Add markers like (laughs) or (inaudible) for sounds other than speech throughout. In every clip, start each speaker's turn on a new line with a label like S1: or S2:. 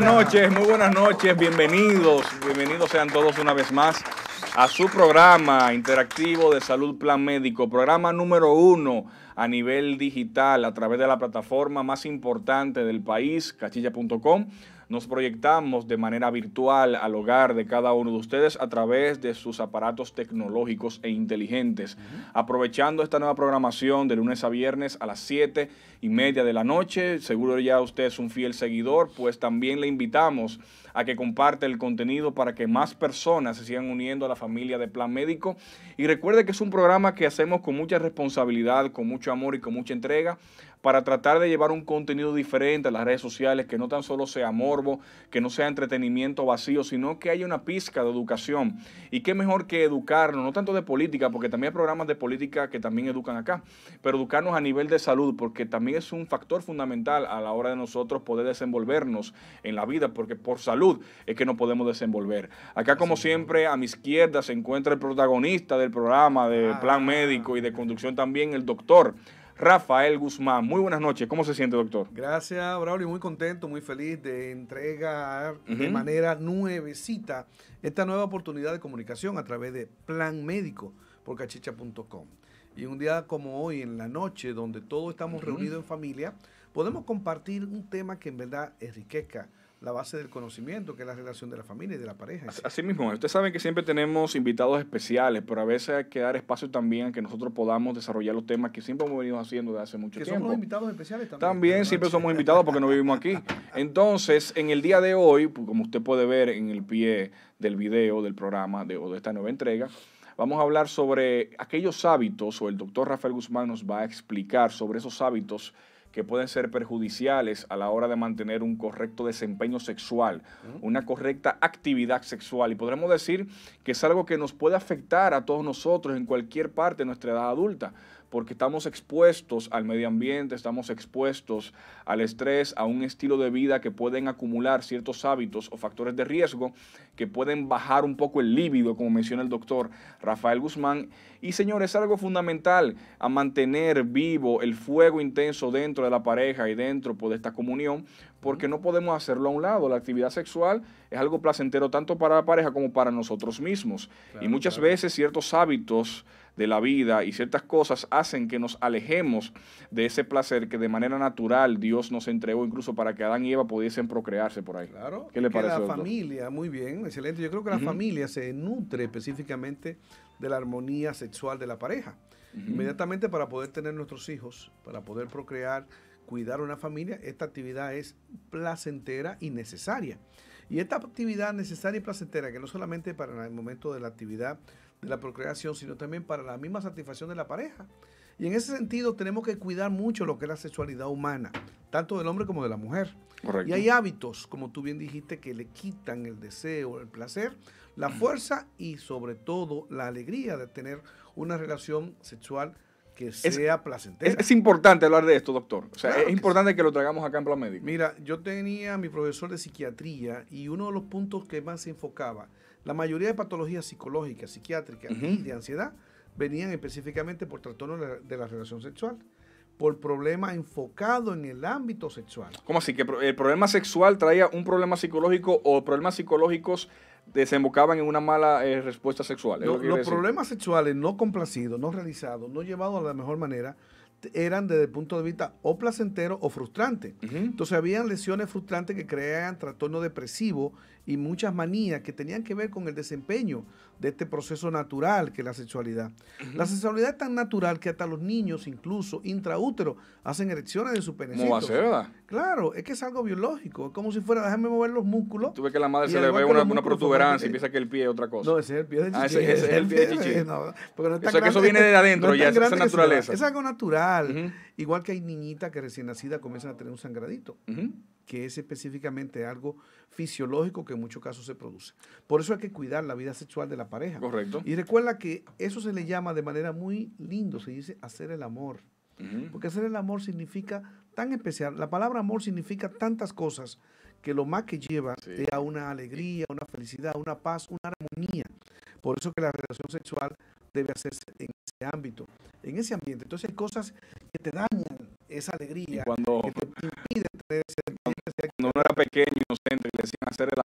S1: buenas noches, muy buenas noches, bienvenidos, bienvenidos sean todos una vez más a su programa interactivo de salud plan médico, programa número uno a nivel digital a través de la plataforma más importante del país, cachilla.com. Nos proyectamos de manera virtual al hogar de cada uno de ustedes a través de sus aparatos tecnológicos e inteligentes, aprovechando esta nueva programación de lunes a viernes a las 7 y media de la noche. Seguro ya usted es un fiel seguidor, pues también le invitamos a que comparte el contenido para que más personas se sigan uniendo a la familia de Plan Médico. Y recuerde que es un programa que hacemos con mucha responsabilidad, con mucho amor y con mucha entrega para tratar de llevar un contenido diferente a las redes sociales, que no tan solo sea morbo, que no sea entretenimiento vacío, sino que haya una pizca de educación. Y qué mejor que educarnos, no tanto de política, porque también hay programas de política que también educan acá, pero educarnos a nivel de salud, porque también es un factor fundamental a la hora de nosotros poder desenvolvernos en la vida, porque por salud es que no podemos desenvolver. Acá, como siempre, a mi izquierda se encuentra el protagonista del programa de ah. Plan Médico y de Conducción también, el doctor. Rafael Guzmán. Muy buenas noches. ¿Cómo se siente, doctor?
S2: Gracias, Braulio. Muy contento, muy feliz de entregar de manera nuevecita esta nueva oportunidad de comunicación a través de Plan Médico por cachicha.com. Y un día como hoy, en la noche, donde todos estamos reunidos en familia, podemos compartir un tema que en verdad enriquezca la base del conocimiento, que es la relación de la familia y de la pareja.
S1: Así, mismo, Usted sabe que siempre tenemos invitados especiales, pero a veces hay que dar espacio también a que nosotros podamos desarrollar los temas que siempre hemos venido haciendo desde hace mucho que Somos
S2: invitados especiales también.
S1: También siempre somos invitados porque no vivimos aquí. (laughs) Entonces, en el día de hoy, pues, como usted puede ver en el pie del video del programa o de esta nueva entrega, Vamos a hablar sobre aquellos hábitos, o el doctor Rafael Guzmán nos va a explicar sobre esos hábitos que pueden ser perjudiciales a la hora de mantener un correcto desempeño sexual, una correcta actividad sexual. Y podremos decir que es algo que nos puede afectar a todos nosotros en cualquier parte de nuestra edad adulta porque estamos expuestos al medio ambiente, estamos expuestos al estrés, a un estilo de vida que pueden acumular ciertos hábitos o factores de riesgo que pueden bajar un poco el líbido, como menciona el doctor Rafael Guzmán. Y señores, es algo fundamental a mantener vivo el fuego intenso dentro de la pareja y dentro pues, de esta comunión, porque no podemos hacerlo a un lado. La actividad sexual es algo placentero tanto para la pareja como para nosotros mismos. y muchas veces ciertos hábitos de la vida y ciertas cosas hacen que nos alejemos de ese placer que de manera natural Dios nos entregó incluso para que Adán y Eva pudiesen procrearse por ahí. Claro. ¿Qué le parece? La
S2: familia, muy bien, excelente. Yo creo que la familia se nutre específicamente de la armonía sexual de la pareja. Inmediatamente para poder tener nuestros hijos, para poder procrear, cuidar una familia, esta actividad es placentera y necesaria. Y esta actividad necesaria y placentera, que no solamente para el momento de la actividad de la procreación, sino también para la misma satisfacción de la pareja. Y en ese sentido tenemos que cuidar mucho lo que es la sexualidad humana, tanto del hombre como de la mujer. Y hay hábitos, como tú bien dijiste, que le quitan el deseo, el placer, la fuerza y sobre todo la alegría de tener una relación sexual que sea placentera. Es,
S1: importante hablar de esto, doctor. O sea, es importante que lo traigamos acá en Plan Médico. Mira, yo
S2: tenía mi profesor de psiquiatría y uno de los puntos que más se enfocaba la mayoría de patologías psicológicas, psiquiátricas y de ansiedad venían específicamente por trastorno de la relación sexual, por problema enfocado en el ámbito sexual.
S1: ¿Cómo así? ¿Que el problema sexual traía un problema psicológico o problemas psicológicos desembocaban en una mala eh, respuesta sexual? los problemas
S2: sexuales no complacidos, no realizados, no llevados a la mejor manera, eran desde el punto de vista o placentero o frustrante. Entonces habían lesiones frustrantes que creaban trastorno depresivo y muchas manías que tenían que ver con el desempeño de este proceso natural que es la sexualidad. La sexualidad es tan natural que hasta los niños, incluso intraútero, hacen erecciones de su pene. Claro, es que es algo biológico, es como si fuera, déjame mover los músculos.
S1: ves que la madre se le ve una, protuberancia y piensa que el pie es otra cosa. No, ese es el pie de ah, chichi. es el pie de (laughs) no, que eso viene de adentro ya, esa naturaleza. Es
S2: algo natural Igual que hay niñitas que recién nacidas comienzan a tener un sangradito, que es específicamente algo fisiológico que en muchos casos se produce. Por eso hay que cuidar la vida sexual de la pareja. Correcto. Y recuerda que eso se le llama de manera muy lindo, se dice hacer el amor. Porque hacer el amor significa tan especial, la palabra amor significa tantas cosas que lo más que lleva es a una alegría, una felicidad, una paz, una armonía. Por eso que la relación sexual debe hacerse en ese ámbito en ese ambiente. Entonces hay cosas que te dañan esa alegría. cuando, que te cuando,
S1: uno era pequeño, inocente, le decían hacer el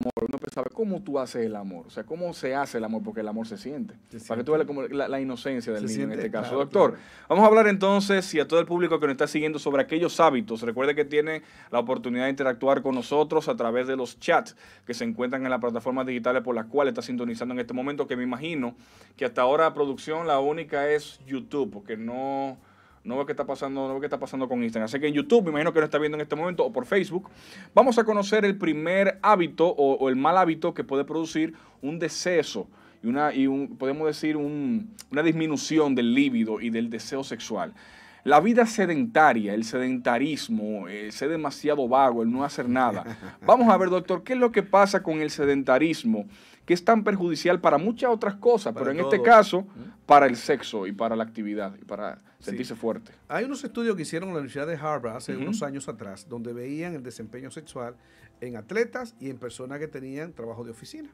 S1: sabe cómo tú haces el amor, o sea, cómo se hace el amor, porque el amor se siente. Para que tú veas como la, inocencia del niño en este caso. Doctor, vamos a hablar entonces y a todo el público que nos está siguiendo sobre aquellos hábitos. Recuerde que tiene la oportunidad de interactuar con nosotros a través de los chats que se encuentran en las plataformas digitales por las cuales está sintonizando en este momento, que me imagino que hasta ahora producción la única es YouTube, porque no no veo qué está pasando, no está pasando con Instagram. Así que en YouTube, me imagino que lo está viendo en este momento, o por Facebook, vamos a conocer el primer hábito o, el mal hábito que puede producir un deceso y, una, y podemos decir una disminución del líbido y del deseo sexual. La vida sedentaria, el sedentarismo, el eh, ser demasiado vago, el no hacer nada. (laughs) Vamos a ver, doctor, ¿qué es lo que pasa con el sedentarismo que es tan perjudicial para muchas otras cosas, pero en este caso para el sexo y para la actividad y para sentirse fuerte.
S2: Hay unos estudios que hicieron en la Universidad de Harvard hace unos años atrás, donde veían el desempeño sexual en atletas y en personas que tenían trabajo de oficina.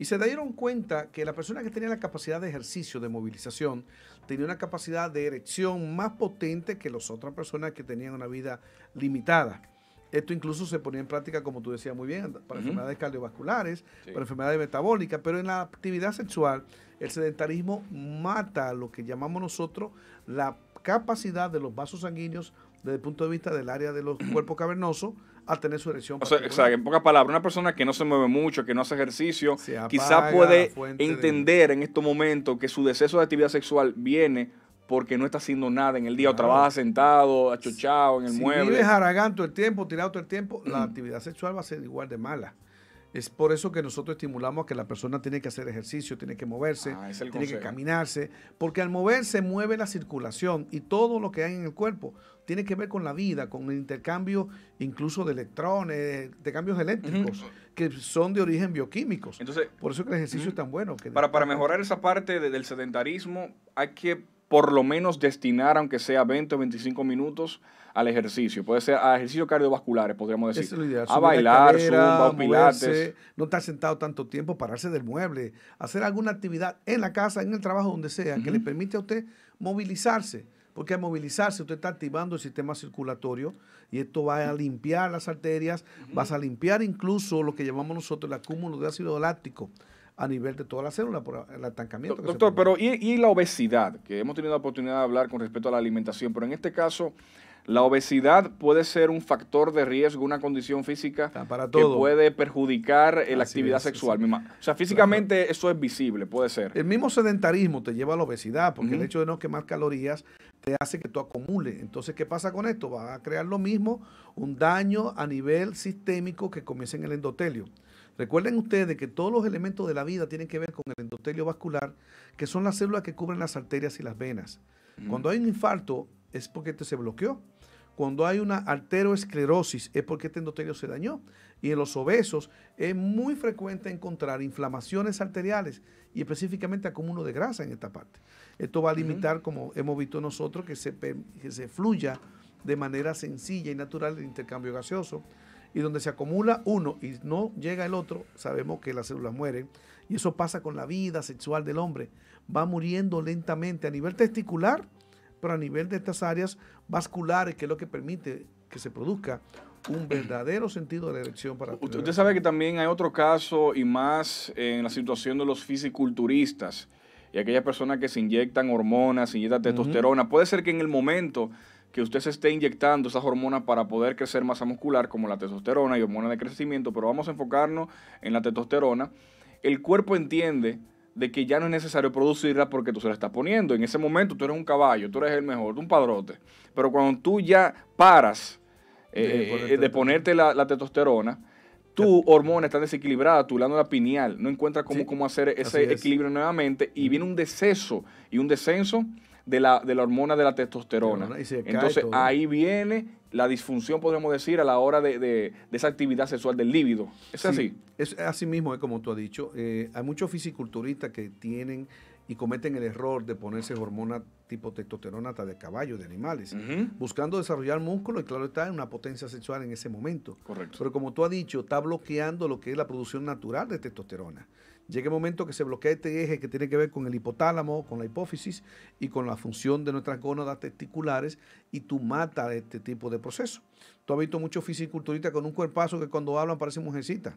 S2: Y se dieron cuenta que la persona que tenía la capacidad de ejercicio, de movilización, tenía una capacidad de erección más potente que las otras personas que tenían una vida limitada. Esto incluso se ponía en práctica, como tú decías muy bien, para enfermedades cardiovasculares, para enfermedades metabólicas, pero en la actividad sexual, el sedentarismo mata lo que llamamos nosotros la capacidad de los vasos sanguíneos desde el punto de vista del área de los cuerpos cavernosos
S1: a tener su erección. O sea, exacto, en pocas palabras, una persona que no se mueve mucho, que no hace ejercicio, quizás puede entender en estos momentos que su deceso de actividad sexual viene porque no está haciendo nada en el día, o trabaja sentado, achuchado en el mueble. Si vives
S2: haragán todo el tiempo, tirado todo el tiempo, la mm. actividad sexual va a ser igual de mala. Es por eso que nosotros estimulamos que la persona tiene que hacer ejercicio, tiene que moverse, ah, tiene que caminarse, porque al moverse mueve la circulación y todo lo que hay en el cuerpo tiene que ver con la vida, con el intercambio incluso de electrones, de cambios eléctricos, que son de origen bioquímicos. Entonces, por eso que el ejercicio es tan bueno. para,
S1: para mejorar esa parte del sedentarismo hay que por lo menos destinar, aunque sea 20 o 25 minutos, al ejercicio. Puede ser a ejercicios cardiovasculares, podríamos decir. A bailar, a zumba, pilates.
S2: no estar sentado tanto tiempo, pararse del mueble, hacer alguna actividad en la casa, en el trabajo, donde sea, que le permite a usted movilizarse. Porque al movilizarse usted está activando el sistema circulatorio y esto va a limpiar las arterias, vas a limpiar incluso lo que llamamos nosotros el acúmulo de ácido láctico a nivel de toda la célula por el estancamiento. Doctor,
S1: pero ¿y, la obesidad? Que hemos tenido la oportunidad de hablar con respecto a la alimentación, pero en este caso, la obesidad puede ser un factor de riesgo, una condición física que puede perjudicar la actividad sexual. O sea, físicamente eso es visible, puede ser.
S2: El mismo sedentarismo te lleva a la obesidad, porque el hecho de no quemar calorías te hace que tú acumules. Entonces, ¿qué pasa con esto? Va a crear lo mismo, un daño a nivel sistémico que comienza en el endotelio. Recuerden ustedes que todos los elementos de la vida tienen que ver con el endotelio vascular, que son las células que cubren las arterias y las venas. Mm. Cuando hay un infarto es porque este se bloqueó. Cuando hay una arteroesclerosis es porque este endotelio se dañó. Y en los obesos es muy frecuente encontrar inflamaciones arteriales y específicamente acumulo de grasa en esta parte. Esto va a limitar, como hemos visto nosotros, que se, que se fluya de manera sencilla y natural el intercambio gaseoso y donde se acumula uno y no llega el otro, sabemos que las células mueren. Y eso pasa con la vida sexual del hombre. Va muriendo lentamente a nivel testicular, pero a nivel de estas áreas vasculares, que es lo que permite que se produzca un (clears throat) verdadero sentido de erección elección para usted, usted
S1: sabe que también hay otro caso y más en la situación de los fisiculturistas y aquellas personas que se inyectan hormonas, se inyectan testosterona. Puede ser que en el momento que usted se esté inyectando esas hormonas para poder crecer masa muscular, como la testosterona y hormona de crecimiento, pero vamos a enfocarnos en la testosterona, el cuerpo entiende de que ya no es necesario producirla porque tú se la estás poniendo. En ese momento tú eres un caballo, tú eres el mejor, tú un padrote. Pero cuando tú ya paras de, eh, eh, ponerte, la, testosterona, tu hormona está desequilibrada, tu glándula pineal no encuentra cómo, cómo hacer ese equilibrio nuevamente y viene un deceso y un descenso de la, de la hormona de la testosterona. Entonces ahí viene la disfunción, podríamos decir, a la hora de, esa actividad sexual del líbido. ¿Es así?
S2: Es así mismo, es como tú has dicho. Eh, hay muchos fisiculturistas que tienen y cometen el error de ponerse hormonas tipo testosterona hasta de caballo, de animales, buscando desarrollar músculo y claro está en una potencia sexual en ese momento. Correcto. Pero como tú has dicho, está bloqueando lo que es la producción natural de testosterona. Llega el momento que se bloquea este eje que tiene que ver con el hipotálamo, con la hipófisis y con la función de nuestras gónadas testiculares y tú matas este tipo de proceso. Tú has visto muchos fisiculturistas con un cuerpazo que cuando hablan parece mujercita.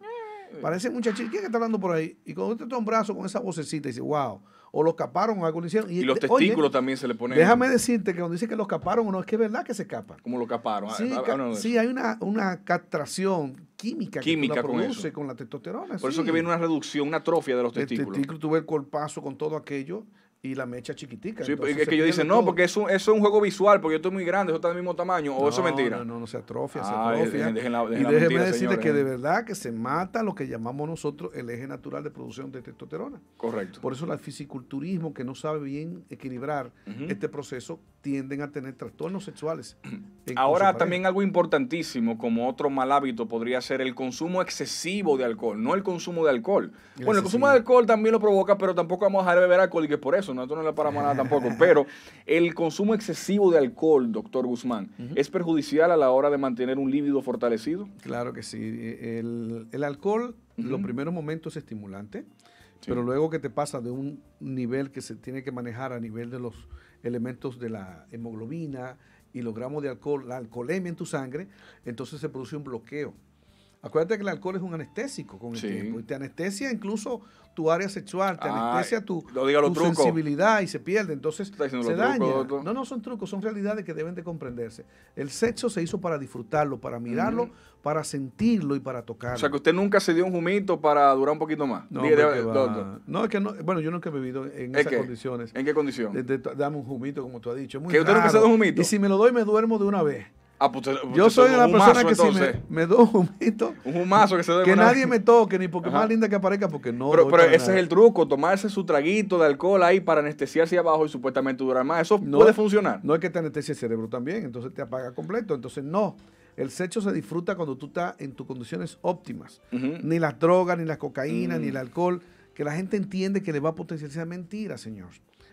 S2: Eh. Parece muchachita, que está hablando por ahí? Y cuando usted toma un brazo con esa vocecita y dice, wow, o lo caparon o algo hicieron. Y, los testículos
S1: también se le ponen. Déjame
S2: decirte que cuando dice que los caparon o no, es que es verdad que se capan.
S1: Como lo caparon. Ah, sí, ah, ah,
S2: hay una, una castración química, química que produce con,
S1: con la testosterona. Por eso que viene una reducción, una atrofia de los testículos. El testículo
S2: tuve el colpazo con todo aquello y la mecha chiquitica. Sí, es que yo dicen, no, porque
S1: eso, es un juego visual, porque yo estoy muy grande, eso está del mismo tamaño, o eso es mentira. No, no, no, se atrofia, se atrofia. y déjeme que de
S2: verdad que se mata lo que llamamos nosotros el eje natural de producción de testosterona.
S1: Correcto. Por eso el
S2: fisiculturismo, que no sabe bien equilibrar este proceso, tienden a tener trastornos sexuales. (clears throat) Ahora también
S1: algo importantísimo como otro mal hábito podría ser el consumo excesivo de alcohol, no el consumo de alcohol. bueno, el consumo de alcohol también lo provoca, pero tampoco vamos a dejar de beber alcohol y que por eso nosotros no le paramos nada tampoco, (laughs) pero el consumo excesivo de alcohol, doctor Guzmán, ¿es perjudicial a la hora de mantener un líbido fortalecido?
S2: Claro que sí. E, el, alcohol, en los primeros momentos es estimulante, pero luego que te pasa de un nivel que se tiene que manejar a nivel de los elementos de la hemoglobina y los gramos de alcohol, la alcoholemia en tu sangre, entonces se produce un bloqueo Acuérdate que el alcohol es un anestésico con el tiempo. Y te anestesia incluso tu área sexual, te anestesia tu, sensibilidad y se pierde. Entonces
S1: se daña. no, no son trucos,
S2: son realidades que deben de comprenderse. El sexo se hizo para disfrutarlo, para mirarlo, para sentirlo y para tocarlo. O sea
S1: que usted nunca se dio un jumito para durar un poquito más. No, no
S2: es que no, bueno, yo nunca he vivido en esas condiciones. ¿En qué condición? De, dame un jumito, como tú has dicho. usted un jumito? Y si me lo doy, me duermo de una vez. Ah, pues, pues, yo soy la persona que si me, doy un
S1: humito, que nadie me
S2: toque, ni porque más linda que aparezca, porque no. Pero, ese es el
S1: truco, tomarse su traguito de alcohol ahí para anestesiarse abajo y supuestamente durar más. Eso no, puede funcionar.
S2: No es que te anestesie el cerebro también, entonces te apaga completo. Entonces, no. El sexo se disfruta cuando tú estás en tus condiciones óptimas. Ni las drogas, ni la cocaína, ni mm. el alcohol. Que la gente entiende que le va a potenciar mentira, señor.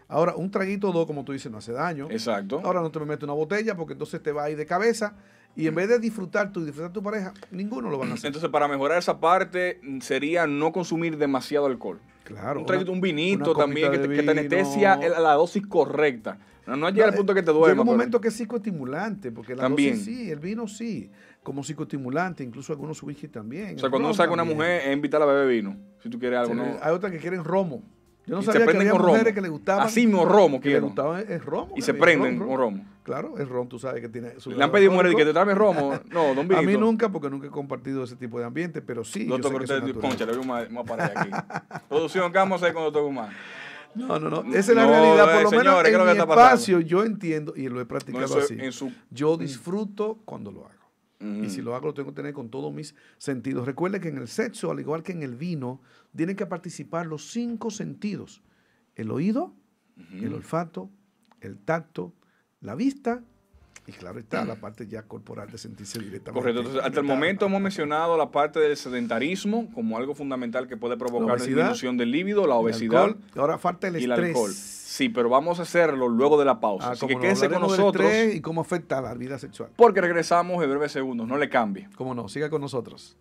S2: Ahora, un traguito o dos, como tú dices, no hace daño. Exacto. Ahora no te metes una botella porque entonces te va a ir de cabeza y en mm. vez de disfrutar tú y disfrutar tu pareja,
S1: ninguno lo van a hacer. Entonces, para mejorar esa parte, mm, sería no consumir demasiado alcohol. Claro. Un, traguito, un vinito también que te, que a la dosis correcta. No, llega al punto eh, que te duerma. Hay un momento
S2: que es psicoestimulante, porque la también. dosis sí, el vino sí, como psicoestimulante, incluso algunos whisky también. O sea, cuando uno saca una mujer,
S1: es invitarla a beber vino, si tú quieres algo. ¿no? Hay otras que quieren romo. Yo no sé sabía se prenden que había con mujeres romo. que le gustaban. Así mismo romo, que le gustaba el romo. Y se prenden con romo.
S2: Claro, es romo, tú sabes que tiene. Su Le han pedido mujeres que te el romo. No, don Vito. (laughs) A mí nunca, porque nunca he compartido ese tipo de ambiente, pero sí. yo sé que usted, concha, le veo
S1: más, voy aquí. (laughs) Producción, ¿qué vamos a hacer con Doctor Guzmán? No, no, no. Mm, esa es la realidad. Por eh, lo menos en mi
S2: espacio yo entiendo y lo he practicado así. Yo mm. disfruto cuando lo hago. Y si mm. lo hago, lo tengo que tener con todos mis sentidos. Recuerde que en el sexo, al igual que en el vino, tienen que participar los cinco sentidos. El oído, el olfato, el tacto, la vista y claro está la parte ya corporal de sentirse directamente. Correcto. hasta el momento
S1: hemos mencionado la parte del sedentarismo como algo fundamental que puede provocar la disminución del líbido, la obesidad.
S2: ahora falta el estrés.
S1: Sí, pero vamos a hacerlo luego de la pausa. Ah, Así que con nosotros. y
S2: cómo afecta a la vida sexual.
S1: Porque regresamos en breve segundos. No le cambie. Cómo no, siga con nosotros.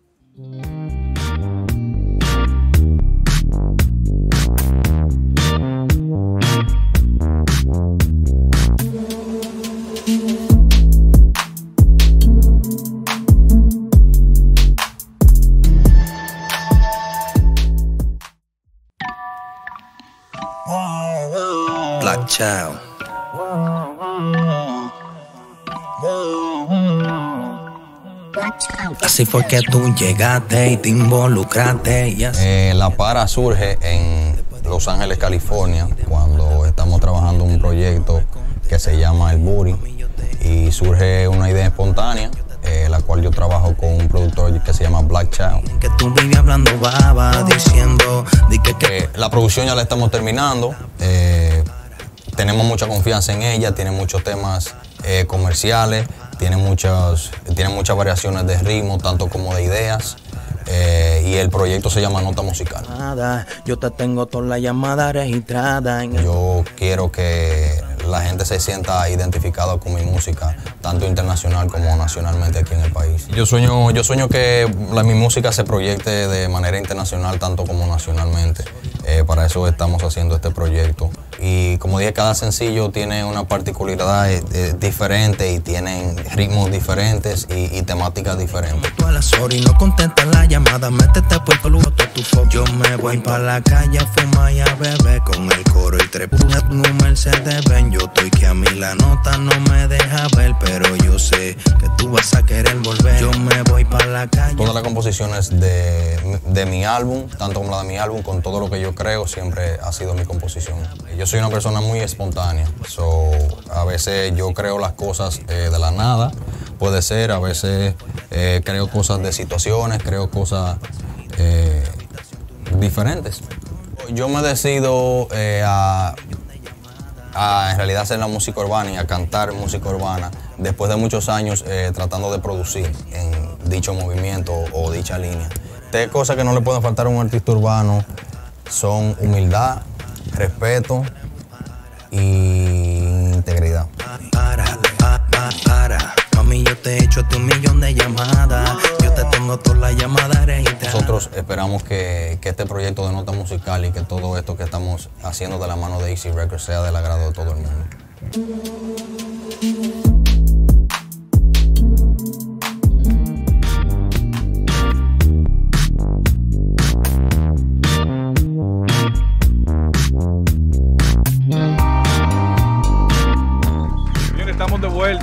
S3: Así fue que tú llegaste y te involucraste. Eh, la para surge en Los Ángeles, California, cuando estamos trabajando un proyecto que se llama El Buri. Y surge una idea espontánea eh, la cual yo trabajo con un productor que se llama Black Child. Que eh, la producción ya la estamos terminando tenemos mucha confianza en ella, tiene muchos temas eh, comerciales, tiene muchas, tiene muchas variaciones de ritmo, tanto como de ideas. Eh, y el proyecto se llama Nota Musical. Yo te tengo toda la llamada registrada. Yo quiero que la gente se sienta identificada con mi música, tanto internacional como nacionalmente aquí en el país. Yo sueño, yo sueño que mi música se proyecte de manera internacional, tanto como nacionalmente. Eh, para eso estamos haciendo este proyecto. Y como dije, cada sencillo tiene una particularidad eh, eh, diferente y tienen ritmos diferentes y, y temáticas diferentes. no contenta la llamada, métete por Yo me voy para la calle a fumar y a beber con el coro y tres no Mercedes ven. Yo estoy que a mí la nota no me deja ver, pero yo sé que tú vas a querer volver. Yo me voy para la calle. Todas las composiciones de, de mi álbum, tanto como la de mi álbum, con todo lo que yo creo, siempre ha sido mi composición. Yo soy una persona muy espontánea. So, a veces yo creo las cosas eh, de la nada, puede ser, a veces eh, creo cosas de situaciones, creo cosas eh, diferentes. Yo me decido a, en realidad hacer la música urbana y a cantar música urbana después de muchos años tratando de producir en dicho movimiento o, dicha línea. Tres cosas que no le pueden faltar a un artista urbano son humildad, respeto e integridad. Mami, yo te he hecho tu millón de llamadas. Yo te tengo todas las llamadas. Nosotros esperamos que, que, este proyecto de nota musical y que todo esto que estamos haciendo de la mano de Easy Records sea del agrado de todo el mundo.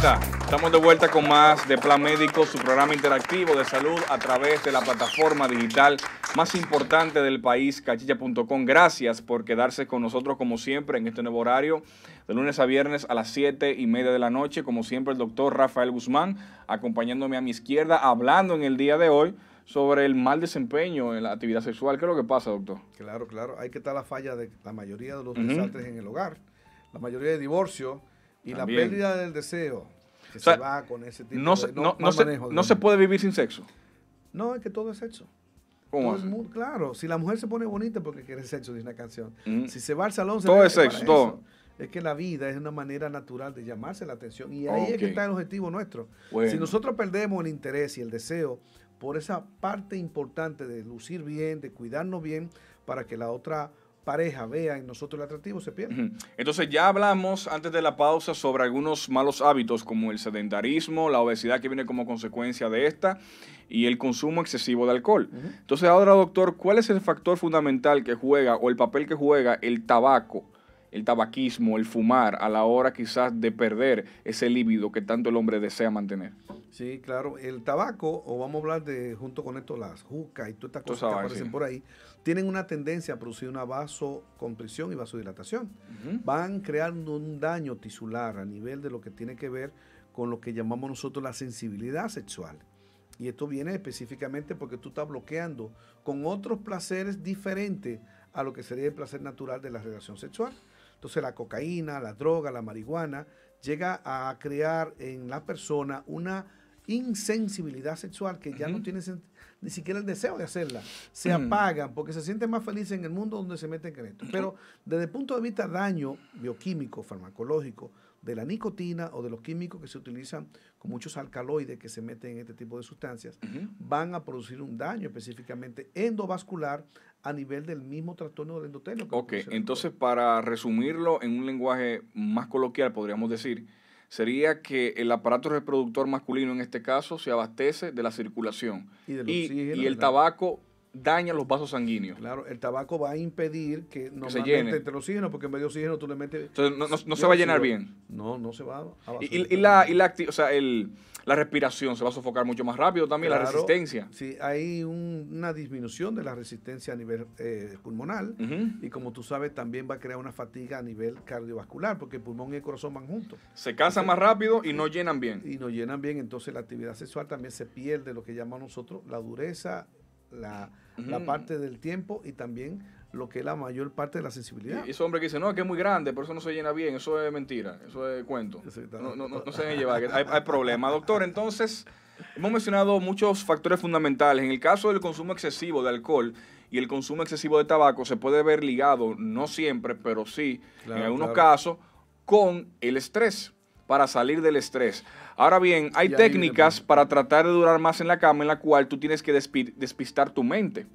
S1: Estamos de vuelta con más de Plan Médico, su programa interactivo de salud a través de la plataforma digital más importante del país, cachicha.com. Gracias por quedarse con nosotros como siempre en este nuevo horario, de lunes a viernes a las 7 y media de la noche. Como siempre, el doctor Rafael Guzmán acompañándome a mi izquierda, hablando en el día de hoy sobre el mal desempeño en la actividad sexual. ¿Qué es lo que pasa, doctor? Claro, claro. Hay que estar la
S2: falla de la mayoría de los desastres en el hogar, la mayoría de divorcio
S1: y la pérdida
S2: del deseo se va con ese tipo no de, no, no, se, no se
S1: puede vivir sin sexo.
S2: No, es que todo es sexo. ¿Cómo muy, claro, si la mujer se pone bonita porque quiere sexo, dice una canción. Mm. Si se va al salón, todo es sexo, todo. Es que la vida es una manera natural de llamarse la atención y ahí es que está el objetivo nuestro. Si nosotros perdemos el interés y el deseo por esa parte importante de lucir bien, de cuidarnos bien, para que la otra pareja vea en nosotros el atractivo, se pierde.
S1: Entonces ya hablamos antes de la pausa sobre algunos malos hábitos como el sedentarismo, la obesidad que viene como consecuencia de esta y el consumo excesivo de alcohol. Entonces ahora, doctor, ¿cuál es el factor fundamental que juega o el papel que juega el tabaco? el tabaquismo, el fumar, a la hora quizás de perder ese líbido que tanto el hombre desea mantener.
S2: Sí, claro. El tabaco, o vamos a hablar de, junto con esto, las jucas y todas estas cosas que aparecen por ahí, tienen una tendencia a producir una vasocompresión y vasodilatación. Van creando un daño tisular a nivel de lo que tiene que ver con lo que llamamos nosotros la sensibilidad sexual. Y esto viene específicamente porque tú estás bloqueando con otros placeres diferentes a lo que sería el placer natural de la relación sexual. Entonces la cocaína, la droga, la marihuana llega a crear en la persona una insensibilidad sexual, que ya no tiene ni siquiera el deseo de hacerla, se mm. apagan porque se sienten más felices en el mundo donde se meten en esto. Pero desde el punto de vista daño bioquímico, farmacológico, de la nicotina o de los químicos que se utilizan con muchos alcaloides que se meten en este tipo de sustancias, van a producir un daño específicamente endovascular a nivel del mismo trastorno del endotelio.
S1: Ok, entonces para resumirlo en un lenguaje más coloquial, podríamos decir, sería que el aparato reproductor masculino en este caso se abastece de la circulación
S2: y, el
S1: tabaco daña los vasos sanguíneos.
S2: Claro, el tabaco va a impedir que,
S1: no se entre
S2: el oxígeno, porque en medio oxígeno tú le metes... Entonces no, se va a llenar bien. No, no se va a...
S1: Y, y, la, y la o sea, el la respiración se va a sofocar mucho más rápido también, la resistencia.
S2: Sí, hay una disminución de la resistencia a nivel pulmonal eh, pulmonar y como tú sabes también va a crear una fatiga a nivel cardiovascular porque el pulmón y el corazón van juntos.
S1: Se casan más rápido
S2: y no llenan bien. Y no llenan bien, entonces la actividad sexual también se pierde lo que llamamos nosotros la dureza, la mm. parte del tiempo y también lo que es la mayor parte de la sensibilidad. Y
S1: ese hombre que dice, no, es que es muy grande, por eso no se llena bien, eso es mentira, eso es cuento. No, se deben llevar, hay, hay problema. Doctor, entonces, hemos mencionado muchos factores fundamentales. En el caso del consumo excesivo de alcohol, y el consumo excesivo de tabaco se puede ver ligado, no siempre, pero sí, en algunos casos, con el estrés para salir del estrés. Ahora bien, hay técnicas para tratar de durar más en la cama en la cual tú tienes que despistar tu mente.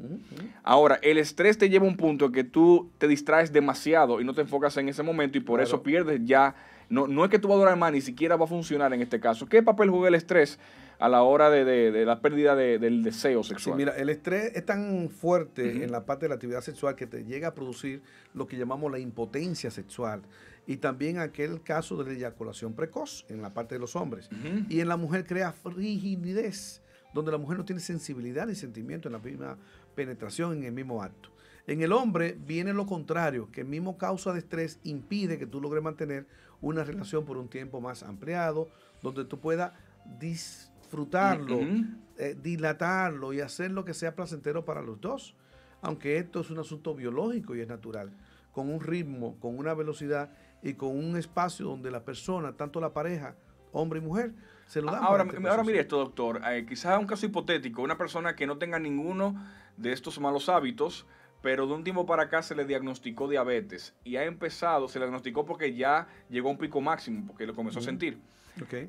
S1: Ahora, el estrés te lleva a un punto que tú te distraes demasiado y no te enfocas en ese momento y por eso pierdes ya. No, no es que tú vas a durar más, ni siquiera va a funcionar en este caso. ¿Qué papel juega el estrés? a la hora de, la pérdida del deseo sexual. Sí, mira,
S2: el estrés es tan fuerte en la parte de la actividad sexual que te llega a producir lo que llamamos la impotencia sexual y también aquel caso de la eyaculación precoz en la parte de los hombres. Y en la mujer crea frigidez, donde la mujer no tiene sensibilidad ni sentimiento en la misma penetración, en el mismo acto. En el hombre viene lo contrario, que el mismo causa de estrés impide que tú logres mantener una relación por un tiempo más ampliado, donde tú puedas dis disfrutarlo, eh, dilatarlo y hacer lo que sea placentero para los dos, aunque esto es un asunto biológico y es natural, con un ritmo, con una velocidad y con un espacio donde la persona, tanto la pareja, hombre y mujer, se lo ah, dan. Ahora, este ahora
S1: mire esto, doctor, eh, quizás es un caso hipotético, una persona que no tenga ninguno de estos malos hábitos, pero de un tiempo para acá se le diagnosticó diabetes y ha empezado, se le diagnosticó porque ya llegó a un pico máximo, porque lo comenzó a sentir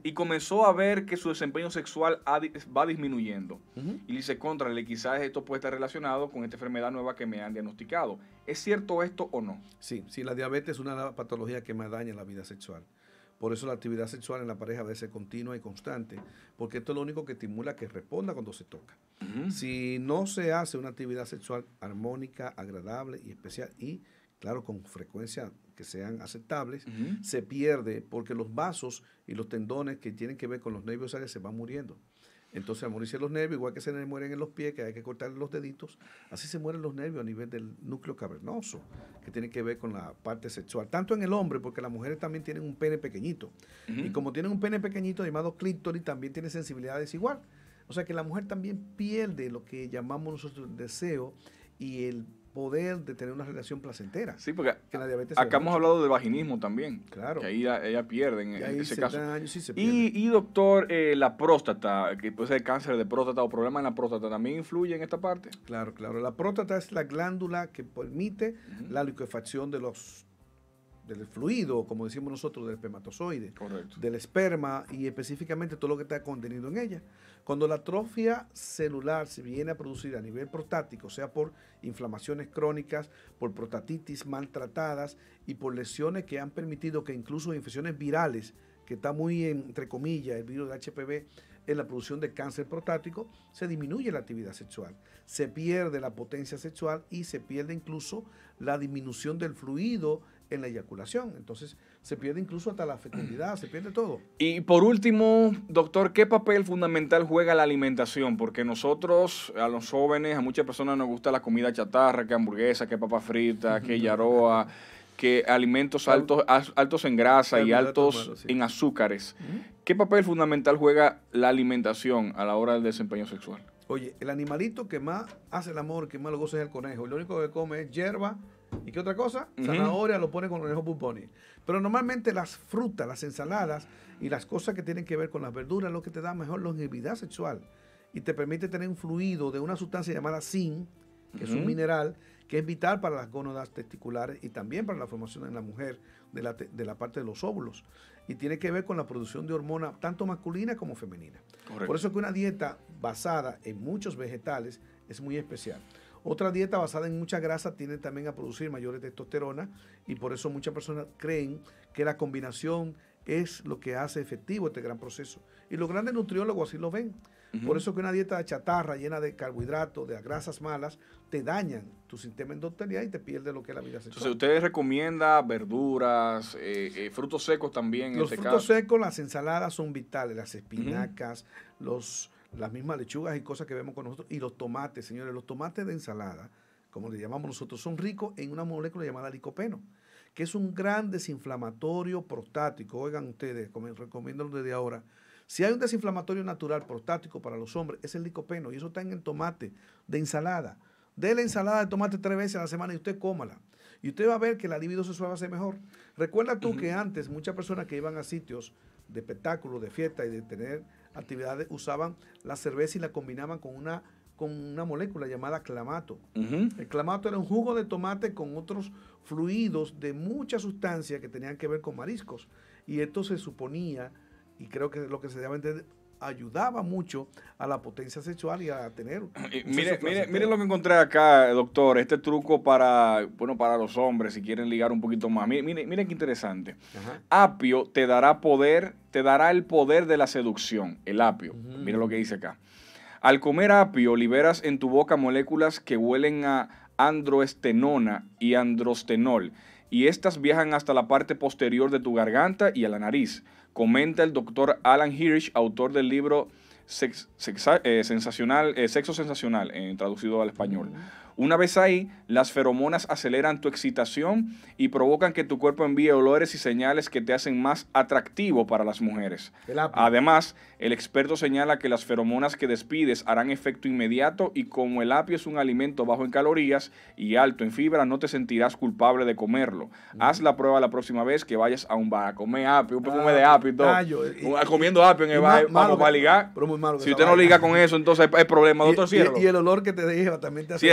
S1: y comenzó a ver que su desempeño sexual va disminuyendo. Y le Y dice, le quizás esto puede estar relacionado con esta enfermedad nueva que me han diagnosticado. ¿Es cierto esto o no?
S2: Sí, sí, la diabetes es una patología que más daña la vida sexual. Por eso la actividad sexual en la pareja debe ser continua y constante, porque esto es lo único que estimula que responda cuando se toca. Si no se hace una actividad sexual armónica, agradable y especial y, claro, con frecuencia sean aceptables, se pierde porque los vasos y los tendones que tienen que ver con los nervios se van muriendo. Entonces, al morirse los nervios, igual que se mueren en los pies, que hay que cortar los deditos, así se mueren los nervios a nivel del núcleo cavernoso, que tiene que ver con la parte sexual. Tanto en el hombre, porque las mujeres también tienen un pene pequeñito. Y como tienen un pene pequeñito llamado clítoris, también tiene sensibilidad desigual. O sea que la mujer también pierde lo que llamamos nosotros el deseo y el poder de tener una relación placentera. Sí, porque acá hemos hablado del vaginismo
S1: también. Claro. Que ahí ella pierde en, ese caso. Y, doctor, eh, la próstata, que puede ser cáncer de próstata o problema en la próstata, ¿también influye en esta parte?
S2: Claro, claro. La próstata es la glándula que permite la liquefacción de los del fluido, como decimos nosotros, del espermatozoide, Correcto. del esperma y específicamente todo lo que está contenido en ella. Cuando la atrofia celular se viene a producir a nivel prostático, sea por inflamaciones crónicas, por prostatitis maltratadas y por lesiones que han permitido que incluso infecciones virales, que está muy entre comillas el virus de HPV, en la producción de cáncer prostático, se disminuye la actividad sexual, se pierde la potencia sexual y se pierde incluso la disminución del fluido en la eyaculación. Entonces se pierde incluso hasta la fecundidad, se pierde todo.
S1: Y por último, doctor, ¿qué papel fundamental juega la alimentación? Porque nosotros, a los jóvenes, a muchas personas nos gusta la comida chatarra, que hamburguesa, que papa frita, que yaroa. que alimentos altos, altos en grasa y altos en azúcares. ¿Qué papel fundamental juega la alimentación a la hora del desempeño sexual?
S3: Oye,
S2: el animalito que más hace el amor, que más lo goza es el conejo. Lo único que come es hierba, ¿Y qué otra cosa? Zanahoria lo pone con conejo pulponi. Pero normalmente las frutas, las ensaladas y las cosas que tienen que ver con las verduras lo que te da mejor longevidad sexual y te permite tener un fluido de una sustancia llamada zinc, que es un mineral que es vital para las gónadas testiculares y también para la formación en la mujer de la, parte de los óvulos. Y tiene que ver con la producción de hormonas tanto masculina como femenina. Por eso que una dieta basada en muchos vegetales es muy especial. Otra dieta basada en mucha grasa tiene también a producir mayores testosterona y por eso muchas personas creen que la combinación es lo que hace efectivo este gran proceso. Y los grandes nutriólogos así lo ven. Por eso que una dieta de chatarra llena de carbohidratos, de grasas malas, te dañan tu sistema endotelial y te pierde lo que es la vida sexual. Entonces,
S1: ¿ustedes recomiendan verduras, eh, eh, frutos secos también? en este frutos secos,
S2: las ensaladas son vitales, las espinacas, los las mismas lechugas y cosas que vemos con nosotros, y los tomates, señores, los tomates de ensalada, como le llamamos nosotros, son ricos en una molécula llamada licopeno, que es un gran desinflamatorio prostático. Oigan ustedes, recomiendo desde ahora. Si hay un desinflamatorio natural prostático para los hombres, es el licopeno, y eso está en el tomate de ensalada. De la ensalada de tomate tres veces a la semana y usted cómala. Y usted va a ver que la libido se va a ser mejor. Recuerda tú que antes muchas personas que iban a sitios de espectáculos, de fiesta y de tener actividades usaban la cerveza y la combinaban con una, con una molécula llamada clamato. El clamato era un jugo de tomate con otros fluidos de mucha sustancia que tenían que ver con mariscos. Y esto se suponía, y creo que lo que se llama... entender, ayudaba mucho a la potencia sexual y a tener.
S1: Miren mire, mire, lo que encontré acá, doctor. Este truco para, bueno, para los hombres, si quieren ligar un poquito más. Miren qué interesante. Apio te dará poder, te dará el poder de la seducción. El apio. Miren lo que dice acá. Al comer apio, liberas en tu boca moléculas que huelen a androestenona y androstenol. Y estas viajan hasta la parte posterior de tu garganta y a la nariz comenta el doctor Alan Hirsch, autor del libro eh, sensacional, eh, Sexo Sensacional, eh, traducido al español. Una vez ahí, las feromonas aceleran tu excitación y provocan que tu cuerpo envíe olores y señales que te hacen más atractivo para las mujeres. Además, el experto señala que las feromonas que despides harán efecto inmediato y como el apio es un alimento bajo en calorías y alto en fibra, no te sentirás culpable de comerlo. Haz la prueba la próxima vez que vayas a un bar a comer apio, un perfume ah, de apio y todo. Eh, comiendo apio en el bar, vamos a ligar. si usted no liga con eso, entonces hay, problema. y,
S2: el olor que te deja también te hace.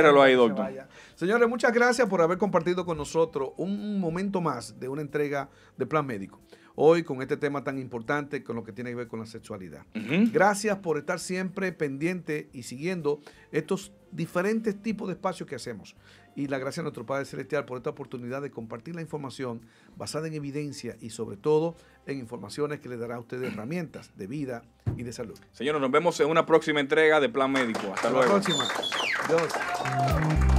S2: Señores, muchas gracias por haber compartido con nosotros un momento más de una entrega de Plan Médico. Hoy con este tema tan importante, con lo que tiene que ver con la sexualidad. Gracias por estar siempre pendiente y siguiendo estos diferentes tipos de espacios que hacemos y la gracia a nuestro Padre Celestial por esta oportunidad de compartir la información basada en evidencia y sobre todo en informaciones que le dará a
S1: ustedes herramientas de vida y de salud. Señores, nos vemos en una próxima entrega de Plan Médico. Hasta, Hasta luego. La próxima. Dios.